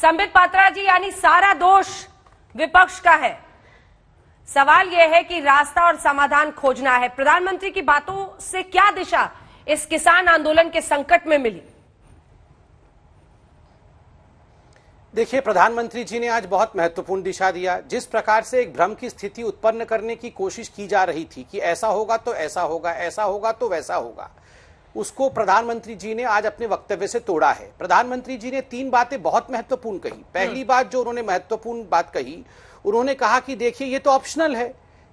संबित पात्रा जी यानी सारा दोष विपक्ष का है सवाल यह है कि रास्ता और समाधान खोजना है प्रधानमंत्री की बातों से क्या दिशा इस किसान आंदोलन के संकट में मिली देखिए प्रधानमंत्री जी ने आज बहुत महत्वपूर्ण दिशा दिया जिस प्रकार से एक भ्रम की स्थिति उत्पन्न करने की कोशिश की जा रही थी कि ऐसा होगा तो ऐसा होगा ऐसा होगा तो वैसा होगा उसको प्रधानमंत्री जी ने आज अपने वक्तव्य से तोड़ा है प्रधानमंत्री जी ने तीन बातें बहुत महत्वपूर्ण कही पहली हम्म। बात जो उन्होंने महत्वपूर्ण बात कही उन्होंने कहा कि देखिए ये तो ऑप्शनल है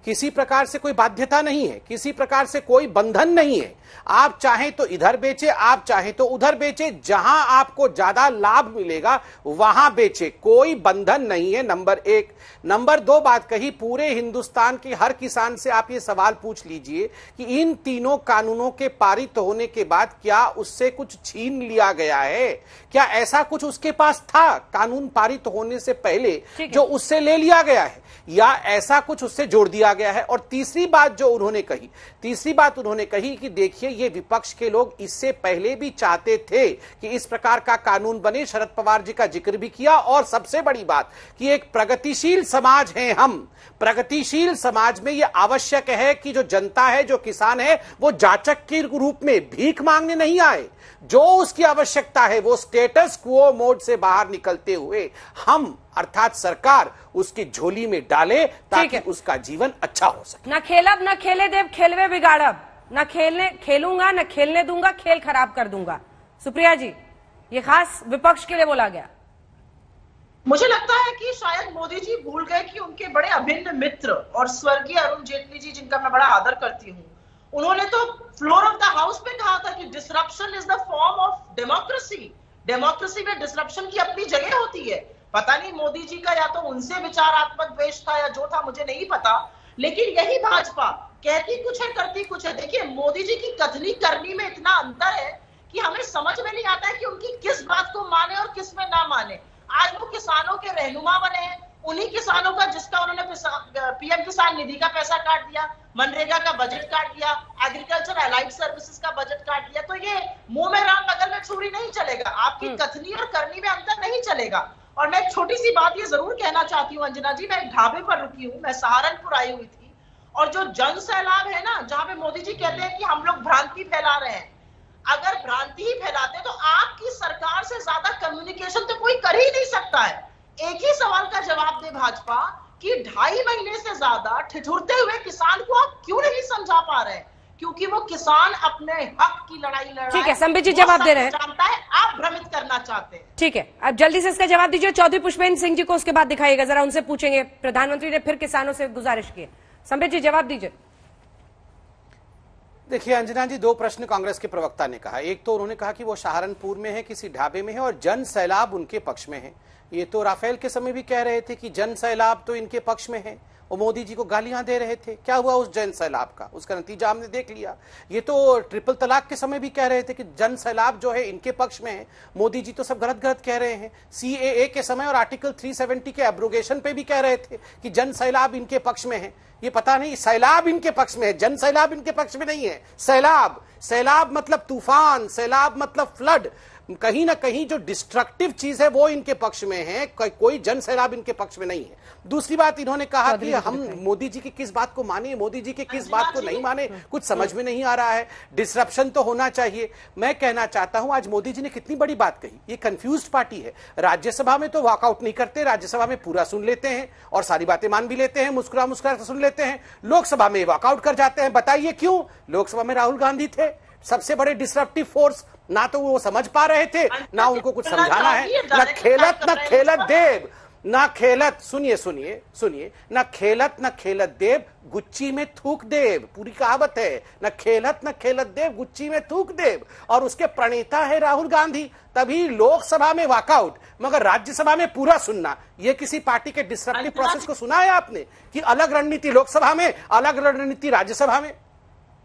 किसी प्रकार से कोई बाध्यता नहीं है किसी प्रकार से कोई बंधन नहीं है आप चाहे तो इधर बेचे आप चाहे तो उधर बेचे जहां आपको ज्यादा लाभ मिलेगा वहां बेचे कोई बंधन नहीं है नंबर एक नंबर दो बात कही पूरे हिंदुस्तान के हर किसान से आप ये सवाल पूछ लीजिए कि इन तीनों कानूनों के पारित होने के बाद क्या उससे कुछ छीन लिया गया है क्या ऐसा कुछ उसके पास था कानून पारित होने से पहले जो उससे ले लिया गया है या ऐसा कुछ उससे जोड़ दिया गया है और तीसरी बात जो उन्होंने कही तीसरी बात उन्होंने कही कि देखिए ये विपक्ष के लोग इससे पहले भी चाहते थे कि इस प्रकार का कानून बने शरद पवार जी का जिक्र भी किया और सबसे बड़ी बात कि एक प्रगतिशील समाज है हम प्रगतिशील समाज में यह आवश्यक है कि जो जनता है जो किसान है वो जाचक के रूप में भीख मांगने नहीं आए जो उसकी आवश्यकता है वो स्टेटस क्वो मोड से बाहर निकलते हुए हम अर्थात सरकार उसकी झोली में डाले ताकि उसका जीवन अच्छा हो सके न खेलब न खेले देव खेलवे बिगाड़ब न खेलने खेलूंगा न खेलने दूंगा खेल खराब कर दूंगा सुप्रिया जी ये खास विपक्ष के लिए बोला गया मुझे लगता है कि शायद मोदी जी भूल गए कि उनके बड़े अभिन्न मित्र और स्वर्गीय अरुण जेटली जी जिनका मैं बड़ा आदर करती हूँ उन्होंने तो फ्लोर ऑफ द हाउस पे कहा था कि disruption is the form of democracy democracy में डिसरप्शन की अपनी जगह होती है पता नहीं मोदी जी का या तो उनसे विचारात्मक द्वेष था या जो था मुझे नहीं पता लेकिन यही भाजपा कहती कुछ है करती कुछ है देखिए मोदी जी की कथनी करनी में इतना अंतर है कि हमें समझ में नहीं आता है कि उनकी किस बात को माने और किस में ना माने आज वो किसानों के रहनुमा बने हैं उन्हीं किसानों का जिसका उन्होंने क्या निधि का पैसा काट दिया मनरेगा का बजट काट दिया एग्रीकल्चर एलाइड सर्विसेज का बजट काट दिया तो ये मुंह में राम बगल में छुरी नहीं चलेगा आपकी हम्म। कथनी और करनी में अंतर नहीं चलेगा और मैं छोटी सी बात ये जरूर कहना चाहती हूँ अंजना जी मैं ढाबे पर रुकी हूँ मैं सहारनपुर आई हुई थी और जो जन सैलाब है ना जहाँ पे मोदी जी कहते हैं कि हम लोग भ्रांति फैला रहे हैं अगर भ्रांति ही फैलाते तो आपकी सरकार से ज्यादा कम्युनिकेशन तो कोई कर ही नहीं सकता है एक ही सवाल का जवाब दे भाजपा कि ढाई महीने से ज्यादा ठिठुरते हुए किसान को आप क्यों नहीं समझा पा रहे क्योंकि वो किसान अपने हक की लड़ाई लड़ ठीक है संबित जी जवाब दे रहे हैं जानता है आप भ्रमित करना चाहते हैं ठीक है अब जल्दी से इसका जवाब दीजिए चौधरी पुष्पेंद्र सिंह जी को उसके बाद दिखाइएगा जरा उनसे पूछेंगे प्रधानमंत्री ने फिर किसानों से गुजारिश की संबित जी जवाब दीजिए देखिए अंजना जी दो प्रश्न कांग्रेस के प्रवक्ता ने कहा एक तो उन्होंने कहा कि वो सहारनपुर में है किसी ढाबे में है और जन सैलाब उनके पक्ष में है ये तो राफेल के समय भी कह रहे थे कि जन सैलाब तो इनके पक्ष में है वो मोदी जी को गालियां दे रहे थे क्या हुआ उस जन सैलाब का उसका नतीजा हमने देख लिया ये तो ट्रिपल तलाक के समय भी कह रहे थे कि जन सैलाब जो है इनके पक्ष में है मोदी जी तो सब गलत गलत कह रहे हैं सी के समय और आर्टिकल 370 के एब्रोगेशन पे भी कह रहे थे कि जन सैलाब इनके पक्ष में है ये पता नहीं सैलाब इनके पक्ष में है जन सैलाब इनके पक्ष में नहीं है सैलाब सैलाब मतलब तूफान सैलाब मतलब फ्लड कहीं ना कहीं जो डिस्ट्रक्टिव चीज है वो इनके पक्ष में है को, कोई जन सैलाब इनके पक्ष में नहीं है दूसरी बात इन्होंने कहा कि हम मोदी जी की किस बात को माने मोदी जी के किस हाँ, बात को नहीं माने तो कुछ समझ में नहीं आ रहा है डिस्ट्रप्शन तो होना चाहिए मैं कहना चाहता हूं आज मोदी जी ने कितनी बड़ी बात कही ये कंफ्यूज पार्टी है राज्यसभा में तो वॉकआउट नहीं करते राज्यसभा में पूरा सुन लेते हैं और सारी बातें मान भी लेते हैं मुस्कुरा मुस्कुरा सुन लेते हैं लोकसभा में वॉकआउट कर जाते हैं बताइए क्यों लोकसभा में राहुल गांधी थे सबसे बड़े डिस्ट्रप्टिव फोर्स ना तो वो समझ पा रहे थे ना उनको कुछ समझाना है ना खेलत ना खेलत देव ना खेलत सुनिए सुनिए सुनिए ना खेलत ना खेलत देव गुच्ची में थूक देव पूरी कहावत है ना खेलत ना खेलत देव गुच्ची में थूक देव और उसके प्रणेता है राहुल गांधी तभी लोकसभा में वॉकआउट मगर राज्यसभा में पूरा सुनना यह किसी पार्टी के डिस्ट्रक्टिव प्रोसेस को सुना है आपने कि अलग रणनीति लोकसभा में अलग रणनीति राज्यसभा में